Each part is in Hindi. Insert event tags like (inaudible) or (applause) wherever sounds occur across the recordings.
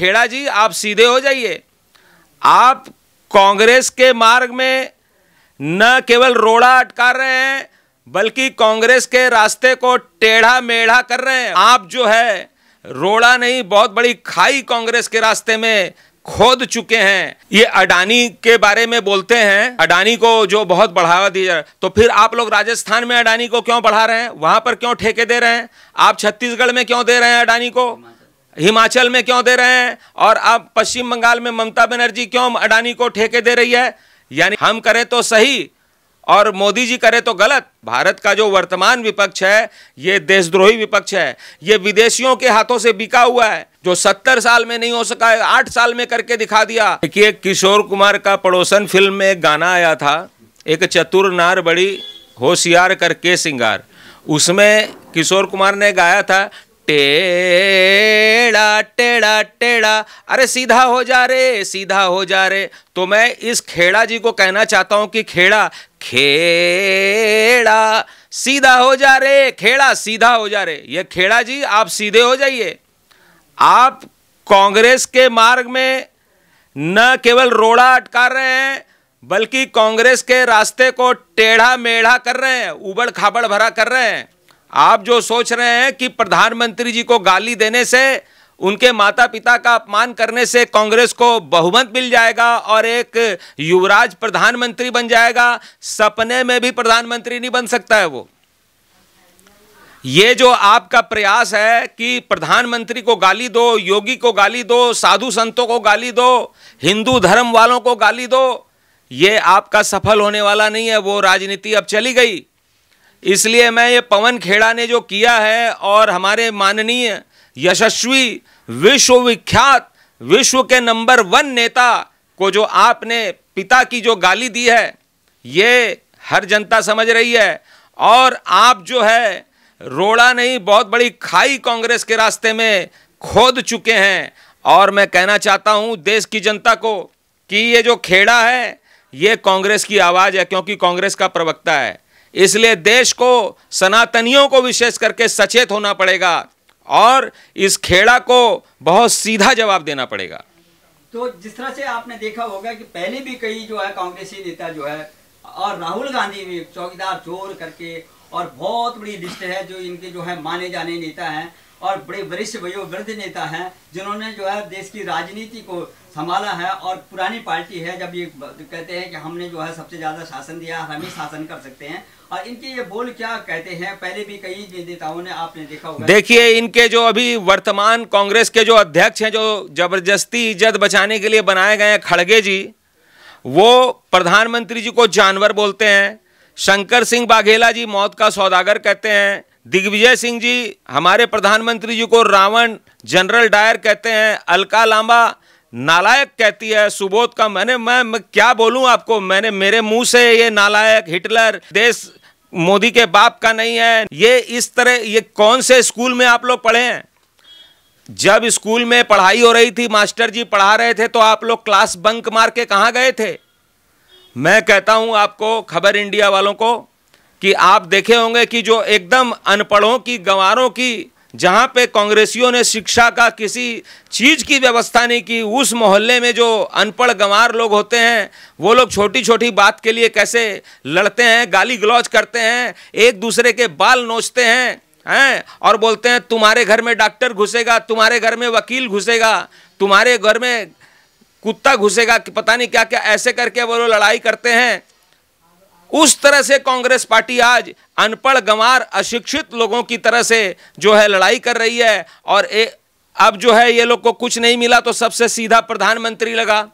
खेड़ा जी आप सीधे हो जाइए आप कांग्रेस के मार्ग में न केवल रोड़ा अटका रहे हैं बल्कि कांग्रेस के रास्ते को टेढ़ा मेढ़ा कर रहे हैं आप जो है रोड़ा नहीं बहुत बड़ी खाई कांग्रेस के रास्ते में खोद चुके हैं ये अडानी के बारे में बोलते हैं अडानी को जो बहुत बढ़ावा दिया जा तो फिर आप लोग राजस्थान में अडानी को क्यों बढ़ा रहे हैं वहां पर क्यों ठेके दे रहे हैं आप छत्तीसगढ़ में क्यों दे रहे हैं अडानी को हिमाचल में क्यों दे रहे हैं और अब पश्चिम बंगाल में ममता बनर्जी क्यों अडानी को ठेके दे रही है यानी हम करें तो सही और मोदी जी करें तो गलत भारत का जो वर्तमान विपक्ष है ये देशद्रोही विपक्ष है ये विदेशियों के हाथों से बिका हुआ है जो सत्तर साल में नहीं हो सका है आठ साल में करके दिखा दिया देखिए किशोर कुमार का पड़ोसन फिल्म में एक गाना आया था एक चतुर नार बड़ी होशियार करके सिंगार उसमें किशोर कुमार ने गाया था टेड़ा टेड़ा टेड़ा अरे सीधा हो जा रे सीधा हो जा रे तो मैं इस खेड़ा जी को कहना चाहता हूं कि खेड़ा खेड़ा सीधा हो जा रे खेड़ा सीधा हो जा रे ये खेड़ा जी आप सीधे हो जाइए आप कांग्रेस के मार्ग में न केवल रोड़ा अटका रहे हैं बल्कि कांग्रेस के रास्ते को टेढ़ा मेढ़ा कर रहे हैं उबड़ खाबड़ भरा कर रहे हैं आप जो सोच रहे हैं कि प्रधानमंत्री जी को गाली देने से उनके माता पिता का अपमान करने से कांग्रेस को बहुमत मिल जाएगा और एक युवराज प्रधानमंत्री बन जाएगा सपने में भी प्रधानमंत्री नहीं बन सकता है वो ये जो आपका प्रयास है कि प्रधानमंत्री को गाली दो योगी को गाली दो साधु संतों को गाली दो हिंदू धर्म वालों को गाली दो ये आपका सफल होने वाला नहीं है वो राजनीति अब चली गई इसलिए मैं ये पवन खेड़ा ने जो किया है और हमारे माननीय यशस्वी विश्वविख्यात विश्व के नंबर वन नेता को जो आपने पिता की जो गाली दी है ये हर जनता समझ रही है और आप जो है रोड़ा नहीं बहुत बड़ी खाई कांग्रेस के रास्ते में खोद चुके हैं और मैं कहना चाहता हूं देश की जनता को कि ये जो खेड़ा है ये कांग्रेस की आवाज़ है क्योंकि कांग्रेस का प्रवक्ता है इसलिए देश को सनातनियों को विशेष करके सचेत होना पड़ेगा और इस खेड़ा को बहुत सीधा जवाब देना पड़ेगा तो जिस तरह से आपने देखा होगा कि पहले भी कई जो है कांग्रेसी नेता जो है और राहुल गांधी भी चौकीदार चोर करके और बहुत बड़ी लिस्ट है जो इनके जो है माने जाने नेता हैं और बड़े वरिष्ठ वयो वृद्ध नेता हैं जिन्होंने जो है देश की राजनीति को संभाला है और पुरानी पार्टी है जब ये कहते हैं कि हमने जो है सबसे ज़्यादा शासन दिया हम ही शासन कर सकते हैं और इनके ये बोल क्या कहते हैं पहले भी कई नेताओं ने आपने देखा होगा देखिए इनके जो अभी वर्तमान कांग्रेस के जो अध्यक्ष हैं जो जबरदस्ती इज्जत बचाने के लिए बनाए गए हैं खड़गे जी वो प्रधानमंत्री जी को जानवर बोलते हैं शंकर सिंह बाघेला जी मौत का सौदागर कहते हैं दिग्विजय सिंह जी हमारे प्रधानमंत्री जी को रावण जनरल डायर कहते हैं अलका लांबा नालायक कहती है सुबोध का मैंने मैं, मैं क्या बोलूं आपको मैंने मेरे मुंह से ये नालायक हिटलर देश मोदी के बाप का नहीं है ये इस तरह ये कौन से स्कूल में आप लोग पढ़े हैं जब स्कूल में पढ़ाई हो रही थी मास्टर जी पढ़ा रहे थे तो आप लोग क्लास बंक मार के कहाँ गए थे मैं कहता हूँ आपको खबर इंडिया वालों को कि आप देखे होंगे कि जो एकदम अनपढ़ों की गंवारों की जहाँ पे कांग्रेसियों ने शिक्षा का किसी चीज़ की व्यवस्था नहीं की उस मोहल्ले में जो अनपढ़ गंवार लोग होते हैं वो लोग छोटी छोटी बात के लिए कैसे लड़ते हैं गाली गलौज करते हैं एक दूसरे के बाल नोचते हैं हैं और बोलते हैं तुम्हारे घर में डॉक्टर घुसेगा तुम्हारे घर में वकील घुसेगा तुम्हारे घर में कुत्ता घुसेगा कि पता नहीं क्या क्या ऐसे करके वो लोग लड़ाई करते हैं उस तरह से कांग्रेस पार्टी आज अनपढ़ गंवार अशिक्षित लोगों की तरह से जो है लड़ाई कर रही है और ए, अब जो है ये लोग को कुछ नहीं मिला तो सबसे सीधा प्रधानमंत्री लगा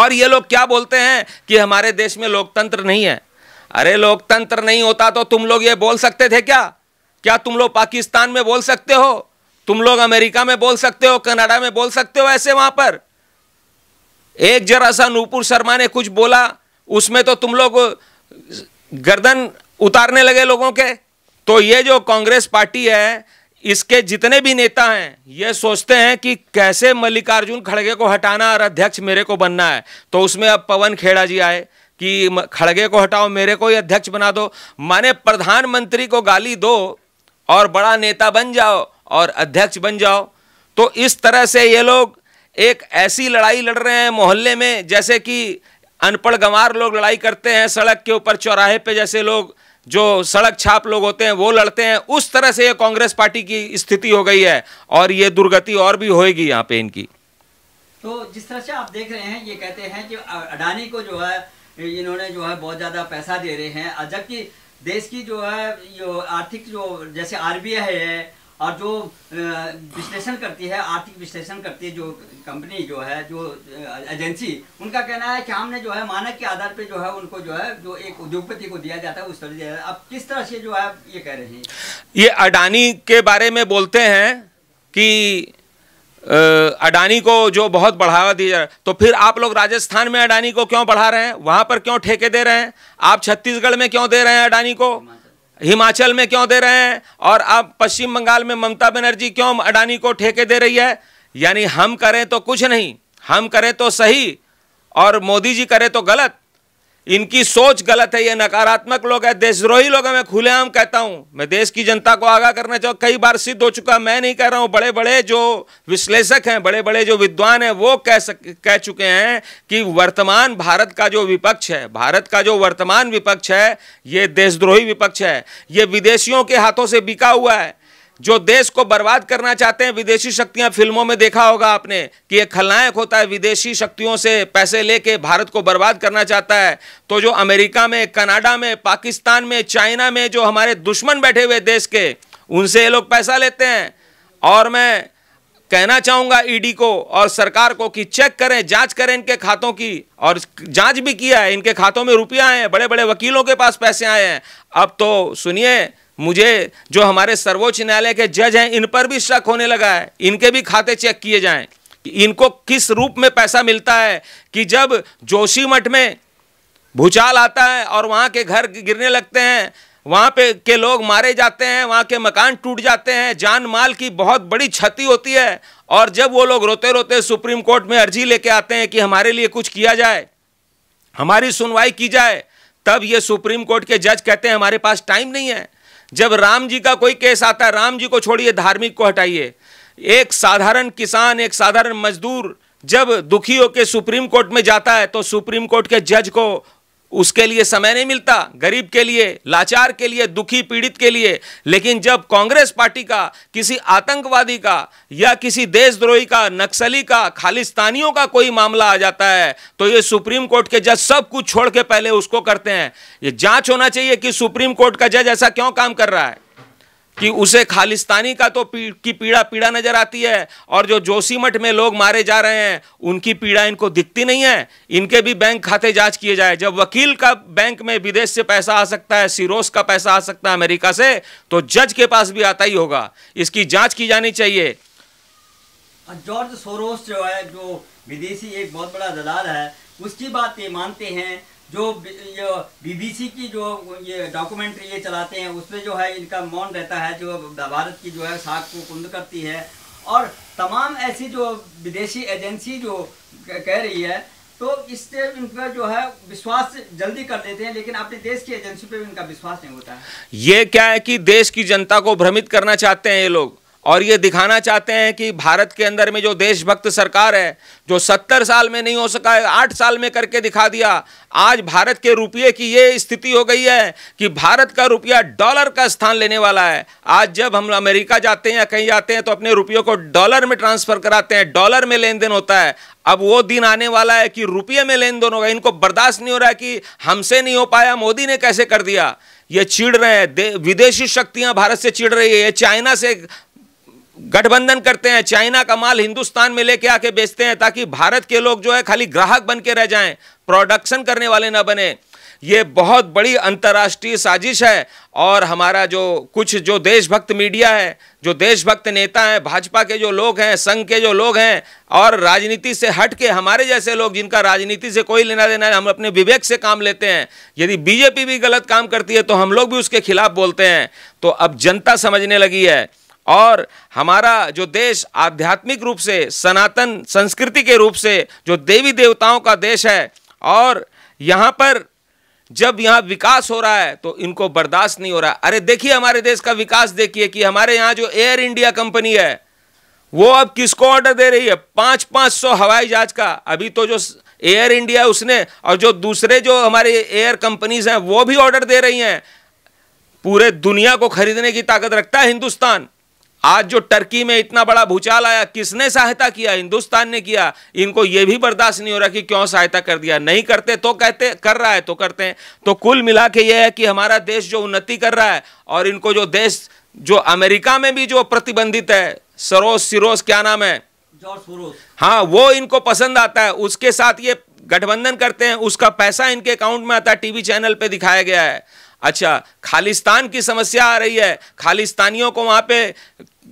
और ये लोग क्या बोलते हैं कि हमारे देश में लोकतंत्र नहीं है अरे लोकतंत्र नहीं होता तो तुम लोग ये बोल सकते थे क्या क्या तुम लोग पाकिस्तान में बोल सकते हो तुम लोग अमेरिका में बोल सकते हो कनाडा में बोल सकते हो ऐसे वहां पर एक जरा सा नूपुर शर्मा ने कुछ बोला उसमें तो तुम लोग गर्दन उतारने लगे लोगों के तो ये जो कांग्रेस पार्टी है इसके जितने भी नेता हैं ये सोचते हैं कि कैसे मल्लिकार्जुन खड़गे को हटाना और अध्यक्ष मेरे को बनना है तो उसमें अब पवन खेड़ा जी आए कि खड़गे को हटाओ मेरे को ही अध्यक्ष बना दो माने प्रधानमंत्री को गाली दो और बड़ा नेता बन जाओ और अध्यक्ष बन जाओ तो इस तरह से ये लोग एक ऐसी लड़ाई लड़ रहे हैं मोहल्ले में जैसे कि अनपढ़ गंवार लोग लड़ाई करते हैं सड़क के ऊपर चौराहे पे जैसे लोग जो सड़क छाप लोग होते हैं वो लड़ते हैं उस तरह से ये कांग्रेस पार्टी की स्थिति हो गई है और ये दुर्गति और भी होगी यहाँ पे इनकी तो जिस तरह से आप देख रहे हैं ये कहते हैं कि अडानी को जो है इन्होंने जो है बहुत ज़्यादा पैसा दे रहे हैं जबकि देश की जो है जो आर्थिक जो जैसे आर है और जो विश्लेषण करती है आर्थिक विश्लेषण करती है जो कंपनी जो है जो एजेंसी उनका कहना है कि हमने जो है मानक के आधार पे जो है उनको जो है जो एक उद्योगपति को दिया जाता है उस तरह दिया अब किस तरह से जो है ये कह रहे हैं ये अडानी के बारे में बोलते हैं कि अडानी को जो बहुत बढ़ावा दिया जा रहा है तो फिर आप लोग राजस्थान में अडानी को क्यों बढ़ा रहे हैं वहाँ पर क्यों ठेके दे रहे हैं आप छत्तीसगढ़ में क्यों दे रहे हैं अडानी को हिमाचल में क्यों दे रहे हैं और अब पश्चिम बंगाल में ममता बनर्जी क्यों अडानी को ठेके दे रही है यानी हम करें तो कुछ नहीं हम करें तो सही और मोदी जी करें तो गलत इनकी सोच गलत है ये नकारात्मक लोग है देशद्रोही लोग है मैं खुलेआम कहता हूं मैं देश की जनता को आगाह करना चाहूँ कई बार सिद्ध हो चुका मैं नहीं कह रहा हूं बड़े बड़े जो विश्लेषक हैं बड़े बड़े जो विद्वान हैं वो कह सक कह चुके हैं कि वर्तमान भारत का जो विपक्ष है भारत का जो वर्तमान विपक्ष है ये देशद्रोही विपक्ष है ये विदेशियों के हाथों से बिका हुआ है जो देश को बर्बाद करना चाहते हैं विदेशी शक्तियां फिल्मों में देखा होगा आपने कि ये खलनायक होता है विदेशी शक्तियों से पैसे लेके भारत को बर्बाद करना चाहता है तो जो अमेरिका में कनाडा में पाकिस्तान में चाइना में जो हमारे दुश्मन बैठे हुए देश के उनसे ये लोग पैसा लेते हैं और मैं कहना चाहूंगा ईडी को और सरकार को कि चेक करें जांच करें इनके खातों की और जांच भी किया है इनके खातों में रुपया आए हैं बड़े बड़े वकीलों के पास पैसे आए हैं अब तो सुनिए मुझे जो हमारे सर्वोच्च न्यायालय के जज हैं इन पर भी शक होने लगा है इनके भी खाते चेक किए जाएं इनको किस रूप में पैसा मिलता है कि जब जोशीमठ में भूचाल आता है और वहाँ के घर गिरने लगते हैं वहाँ पे के लोग मारे जाते हैं वहाँ के मकान टूट जाते हैं जान माल की बहुत बड़ी क्षति होती है और जब वो लोग रोते रोते सुप्रीम कोर्ट में अर्जी लेके आते हैं कि हमारे लिए कुछ किया जाए हमारी सुनवाई की जाए तब ये सुप्रीम कोर्ट के जज कहते हैं हमारे पास टाइम नहीं है जब राम जी का कोई केस आता है राम जी को छोड़िए धार्मिक को हटाइए एक साधारण किसान एक साधारण मजदूर जब दुखी होकर सुप्रीम कोर्ट में जाता है तो सुप्रीम कोर्ट के जज को उसके लिए समय नहीं मिलता गरीब के लिए लाचार के लिए दुखी पीड़ित के लिए लेकिन जब कांग्रेस पार्टी का किसी आतंकवादी का या किसी देशद्रोही का नक्सली का खालिस्तानियों का कोई मामला आ जाता है तो ये सुप्रीम कोर्ट के जज सब कुछ छोड़ के पहले उसको करते हैं ये जांच होना चाहिए कि सुप्रीम कोर्ट का जज ऐसा क्यों काम कर रहा है कि उसे खालिस्तानी का तो पी, की पीड़ा पीड़ा नजर आती है और जो जोशीमठ में लोग मारे जा रहे हैं उनकी पीड़ा इनको दिखती नहीं है इनके भी बैंक खाते जांच किए जाए जब वकील का बैंक में विदेश से पैसा आ सकता है सिरोस का पैसा आ सकता है अमेरिका से तो जज के पास भी आता ही होगा इसकी जाँच की जानी चाहिए जॉर्ज सोरोस जो है जो विदेशी एक बहुत बड़ा दलाल है उसकी बात ये मानते हैं जो बीबीसी की जो ये डॉक्यूमेंट्री ये चलाते हैं उसमें जो है इनका मौन रहता है जो भारत की जो है साख को कुंद करती है और तमाम ऐसी जो विदेशी एजेंसी जो कह रही है तो इससे इन पर जो है विश्वास जल्दी कर देते हैं लेकिन अपने देश की एजेंसी पे भी इनका विश्वास नहीं होता है ये क्या है कि देश की जनता को भ्रमित करना चाहते हैं ये लोग और ये दिखाना चाहते हैं कि भारत के अंदर में जो देशभक्त सरकार है जो सत्तर साल में नहीं हो सका है आठ साल में करके दिखा दिया आज भारत के रुपये की ये स्थिति हो गई है कि भारत का रुपया डॉलर का स्थान लेने वाला है आज जब हम अमेरिका जाते हैं या कहीं जाते हैं तो अपने रुपयों को डॉलर में ट्रांसफ़र कराते हैं डॉलर में लेन देन होता है अब वो दिन आने वाला है कि रुपये में लेन देन होगा इनको बर्दाश्त नहीं हो रहा है कि हमसे नहीं हो पाया मोदी ने कैसे कर दिया ये चिड़ रहे हैं विदेशी शक्तियां भारत से चिड़ रही है ये चाइना से गठबंधन करते हैं चाइना का माल हिंदुस्तान में लेके आके बेचते हैं ताकि भारत के लोग जो है खाली ग्राहक बन के रह जाएं प्रोडक्शन करने वाले ना बने ये बहुत बड़ी अंतर्राष्ट्रीय साजिश है और हमारा जो कुछ जो देशभक्त मीडिया है जो देशभक्त नेता हैं भाजपा के जो लोग हैं संघ के जो लोग हैं और राजनीति से हट के हमारे जैसे लोग जिनका राजनीति से कोई लेना देना है हम अपने विवेक से काम लेते हैं यदि बीजेपी भी गलत काम करती है तो हम लोग भी उसके खिलाफ बोलते हैं तो अब जनता समझने लगी है और हमारा जो देश आध्यात्मिक रूप से सनातन संस्कृति के रूप से जो देवी देवताओं का देश है और यहाँ पर जब यहाँ विकास हो रहा है तो इनको बर्दाश्त नहीं हो रहा अरे देखिए हमारे देश का विकास देखिए कि हमारे यहाँ जो एयर इंडिया कंपनी है वो अब किसको ऑर्डर दे रही है पाँच पाँच सौ हवाई जहाज का अभी तो जो एयर इंडिया उसने और जो दूसरे जो हमारे एयर कंपनीज हैं वो भी ऑर्डर दे रही हैं पूरे दुनिया को खरीदने की ताकत रखता है हिंदुस्तान आज जो टर्की में इतना बड़ा भूचाल आया किसने सहायता किया हिंदुस्तान ने किया इनको यह भी बर्दाश्त नहीं हो रहा कि क्यों सहायता कर दिया नहीं करते तो कहते कर रहा है तो करते हैं तो कुल मिला के यह है कि हमारा देश जो उन्नति कर रहा है और इनको जो देश जो अमेरिका में भी जो प्रतिबंधित है सरोज सिरोज क्या नाम है हाँ वो इनको पसंद आता है उसके साथ ये गठबंधन करते हैं उसका पैसा इनके अकाउंट में आता है टीवी चैनल पर दिखाया गया है अच्छा खालिस्तान की समस्या आ रही है खालिस्तानियों को वहाँ पे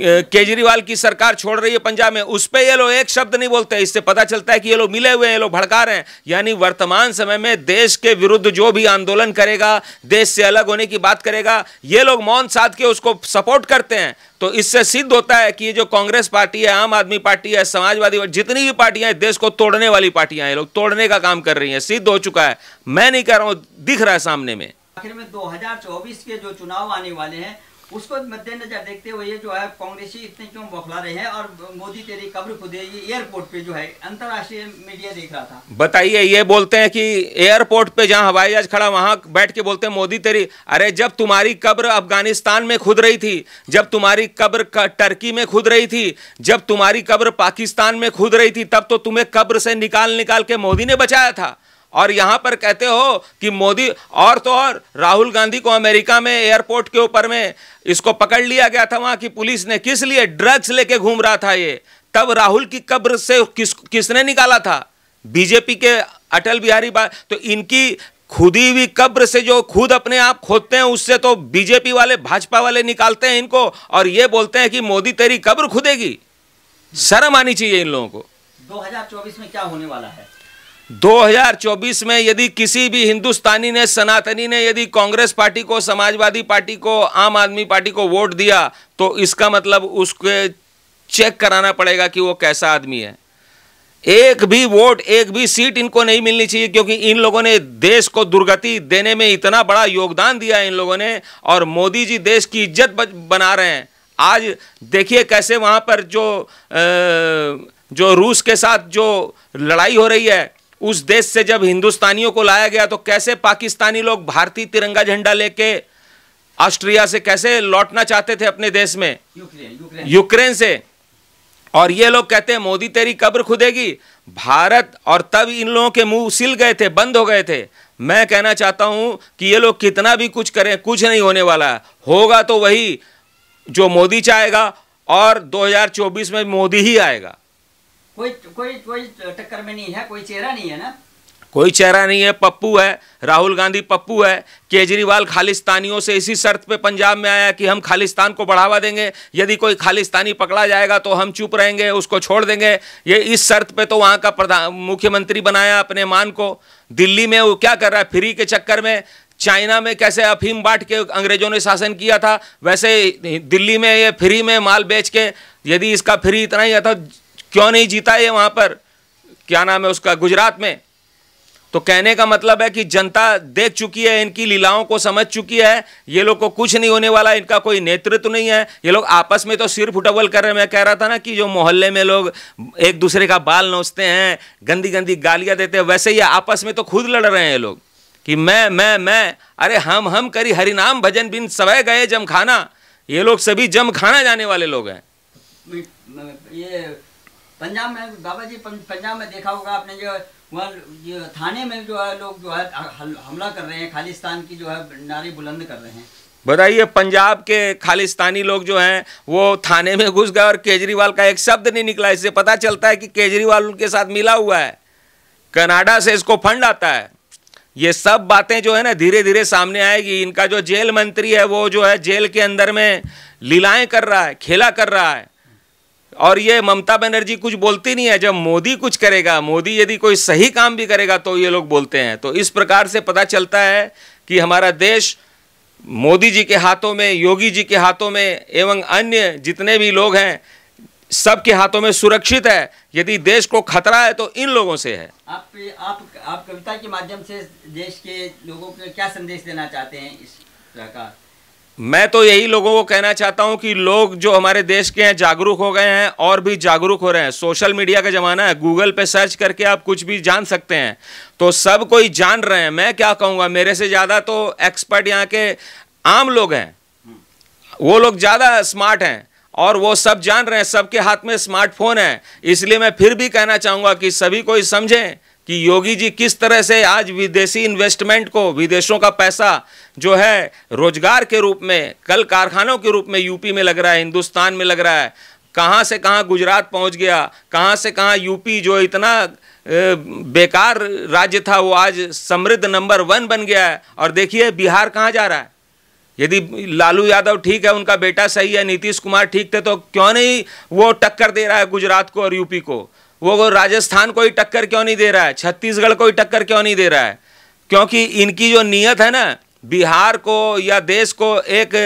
केजरीवाल की सरकार छोड़ रही है पंजाब में उस पर ये लोग एक शब्द नहीं बोलते इससे पता चलता है कि ये लोग मिले हुए हैं ये लोग भड़का रहे हैं यानी वर्तमान समय में देश के विरुद्ध जो भी आंदोलन करेगा देश से अलग होने की बात करेगा ये लोग मौन साध के उसको सपोर्ट करते हैं तो इससे सिद्ध होता है कि ये जो कांग्रेस पार्टी है आम आदमी पार्टी है समाजवादी जितनी भी पार्टियां देश को तोड़ने वाली पार्टियां ये लोग तोड़ने का काम कर रही है सिद्ध हो चुका है मैं नहीं कर रहा हूँ दिख रहा है सामने में आखिर में दो के जो चुनाव आने वाले हैं उसको मद्देनजर देखते हुए जो है कांग्रेसी इतने क्यों बौखला रहे हैं और मोदी तेरी कब्र खुदे ये एयरपोर्ट पे जो है अंतर्राष्ट्रीय मीडिया देख रहा था बताइए ये बोलते हैं कि एयरपोर्ट पे जहाँ हवाई जहाज खड़ा वहां बैठ के बोलते हैं मोदी तेरी अरे जब तुम्हारी कब्र अफगानिस्तान में खुद रही थी जब तुम्हारी कब्र टर्की में खुद रही थी जब तुम्हारी कब्र पाकिस्तान में खुद रही थी तब तो तुम्हें कब्र से निकाल निकाल के मोदी ने बचाया था और यहाँ पर कहते हो कि मोदी और तो और राहुल गांधी को अमेरिका में एयरपोर्ट के ऊपर में इसको पकड़ लिया गया था वहाँ की पुलिस ने किस लिए ड्रग्स लेके घूम रहा था ये तब राहुल की कब्र से किस किसने निकाला था बीजेपी के अटल बिहारी तो इनकी खुदी हुई कब्र से जो खुद अपने आप खोदते हैं उससे तो बीजेपी वाले भाजपा वाले निकालते हैं इनको और ये बोलते हैं कि मोदी तेरी कब्र खुदेगी शर्म आनी चाहिए इन लोगों को 2024 में क्या होने वाला है 2024 में यदि किसी भी हिंदुस्तानी ने सनातनी ने यदि कांग्रेस पार्टी को समाजवादी पार्टी को आम आदमी पार्टी को वोट दिया तो इसका मतलब उसके चेक कराना पड़ेगा कि वो कैसा आदमी है एक भी वोट एक भी सीट इनको नहीं मिलनी चाहिए क्योंकि इन लोगों ने देश को दुर्गति देने में इतना बड़ा योगदान दिया है इन लोगों ने और मोदी जी देश की इज्जत बना रहे हैं आज देखिए कैसे वहाँ पर जो जो रूस के साथ जो लड़ाई हो रही है उस देश से जब हिंदुस्तानियों को लाया गया तो कैसे पाकिस्तानी लोग भारतीय तिरंगा झंडा लेके ऑस्ट्रिया से कैसे लौटना चाहते थे अपने देश में यूक्रेन से और ये लोग कहते हैं मोदी तेरी कब्र खुदेगी भारत और तब इन लोगों के मुंह सिल गए थे बंद हो गए थे मैं कहना चाहता हूं कि ये लोग कितना भी कुछ करें कुछ नहीं होने वाला है होगा तो वही जो मोदी चाहेगा और 2024 में मोदी ही आएगा कोई कोई कोई टक्कर में नहीं है कोई चेहरा नहीं है ना कोई चेहरा नहीं है पप्पू है राहुल गांधी पप्पू है केजरीवाल खालिस्तानियों से इसी शर्त पे पंजाब में आया कि हम खालिस्तान को बढ़ावा देंगे यदि कोई खालिस्तानी पकड़ा जाएगा तो हम चुप रहेंगे उसको छोड़ देंगे ये इस शर्त पे तो वहाँ का प्रधान मुख्यमंत्री बनाया अपने मान को दिल्ली में वो क्या कर रहा है फ्री के चक्कर में चाइना में कैसे अफीम बांट के अंग्रेजों ने शासन किया था वैसे दिल्ली में ये फ्री में माल बेच के यदि इसका फ्री इतना ही था क्यों नहीं जीता ये वहाँ पर क्या नाम है उसका गुजरात में तो कहने का मतलब है कि जनता देख चुकी है इनकी लीलाओं को समझ चुकी है ये लोग को कुछ नहीं होने वाला इनका कोई नेतृत्व नहीं है ये लोग आपस में तो सिर फुटबल कर रहे हैं मैं कह रहा था ना कि जो मोहल्ले में लोग एक दूसरे का बाल नोचते हैं गंदी गंदी गालियाँ देते हैं वैसे ही आपस में तो खुद लड़ रहे हैं ये लोग कि मैं मैं मैं अरे हम हम करी हरिनाम भजन बिन सवय गए जम खाना ये लोग सभी जम खाना जाने वाले लोग हैं ये पंजाब में बाबा जी पंजाब में देखा होगा आपने जो वहाँ थाने में जो है लोग जो है हमला कर रहे हैं खालिस्तान की जो है नारे बुलंद कर रहे हैं बताइए पंजाब के खालिस्तानी लोग जो हैं वो थाने में घुस गए और केजरीवाल का एक शब्द नहीं निकला इससे पता चलता है कि केजरीवाल उनके साथ मिला हुआ है कनाडा से इसको फंड आता है ये सब बातें जो है ना धीरे धीरे सामने आएगी इनका जो जेल मंत्री है वो जो है जेल के अंदर में लीलाएं कर रहा है खेला कर रहा है और ये ममता बनर्जी कुछ बोलती नहीं है जब मोदी कुछ करेगा मोदी यदि कोई सही काम भी करेगा तो ये लोग बोलते हैं तो इस प्रकार से पता चलता है कि हमारा देश मोदी जी के हाथों में योगी जी के हाथों में एवं अन्य जितने भी लोग हैं सबके हाथों में सुरक्षित है यदि देश को खतरा है तो इन लोगों से है आप आप आप कविता के माध्यम से देश के लोगों को क्या संदेश देना चाहते हैं इस प्रकार मैं तो यही लोगों को कहना चाहता हूं कि लोग जो हमारे देश के हैं जागरूक हो गए हैं और भी जागरूक हो रहे हैं सोशल मीडिया का ज़माना है गूगल पे सर्च करके आप कुछ भी जान सकते हैं तो सब कोई जान रहे हैं मैं क्या कहूँगा मेरे से ज़्यादा तो एक्सपर्ट यहाँ के आम लोग हैं वो लोग ज़्यादा स्मार्ट हैं और वो सब जान रहे हैं सबके हाथ में स्मार्टफोन है इसलिए मैं फिर भी कहना चाहूंगा कि सभी कोई समझें कि योगी जी किस तरह से आज विदेशी इन्वेस्टमेंट को विदेशों का पैसा जो है रोजगार के रूप में कल कारखानों के रूप में यूपी में लग रहा है हिंदुस्तान में लग रहा है कहाँ से कहाँ गुजरात पहुँच गया कहाँ से कहाँ यूपी जो इतना बेकार राज्य था वो आज समृद्ध नंबर वन बन गया है और देखिए बिहार कहाँ जा रहा है यदि लालू यादव ठीक है उनका बेटा सही है नीतीश कुमार ठीक थे तो क्यों नहीं वो टक्कर दे रहा है गुजरात को और यूपी को वो राजस्थान को ही टक्कर क्यों नहीं दे रहा है छत्तीसगढ़ को ही टक्कर क्यों नहीं दे रहा है क्योंकि इनकी जो नीयत है ना बिहार को या देश को एक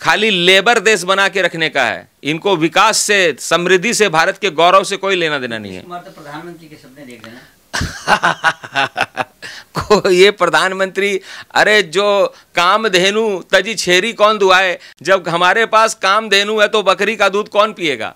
खाली लेबर देश बना के रखने का है इनको विकास से समृद्धि से भारत के गौरव से कोई लेना देना नहीं है तो प्रधानमंत्री के सपने देख (laughs) को ये प्रधानमंत्री अरे जो काम धेनु तजी छेरी कौन दुआए जब हमारे पास काम धेनु है तो बकरी का दूध कौन पिएगा